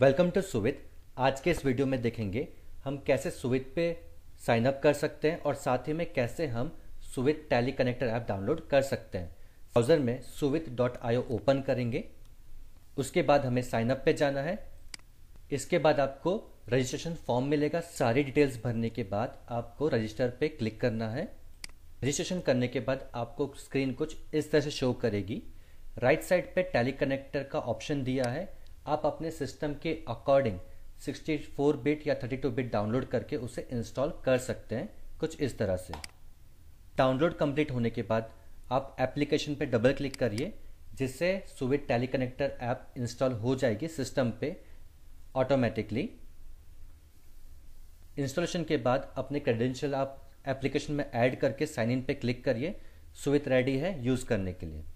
welcome to सुवित आज के इस वीडियो में देखेंगे हम कैसे सुविध पे साइन अप कर सकते हैं और साथ ही में कैसे हम Suvit Tally connector app download कर सकते हैं ब्राउज़र में सुवित डॉट आई ओपन करेंगे उसके बाद हमें साइन अप पे जाना है इसके बाद आपको रजिस्ट्रेशन फॉर्म मिलेगा सारी डिटेल्स भरने के बाद आपको रजिस्टर पे क्लिक करना है रजिस्ट्रेशन करने के बाद आपको स्क्रीन कुछ इस तरह से शो करेगी राइट साइड पे टैली कनेक्टर का ऑप्शन दिया है आप अपने सिस्टम के अकॉर्डिंग 64 बिट या 32 बिट डाउनलोड करके उसे इंस्टॉल कर सकते हैं कुछ इस तरह से डाउनलोड कंप्लीट होने के बाद आप एप्लीकेशन पे डबल क्लिक करिए जिससे Suvit Tally connector app install हो जाएगी सिस्टम पे ऑटोमेटिकली इंस्टॉलेशन के बाद अपने क्रेडेंशियल आप एप्लीकेशन में ऐड करके साइन इन पे क्लिक करिए सुविट रेडी है यूज़ करने के लिए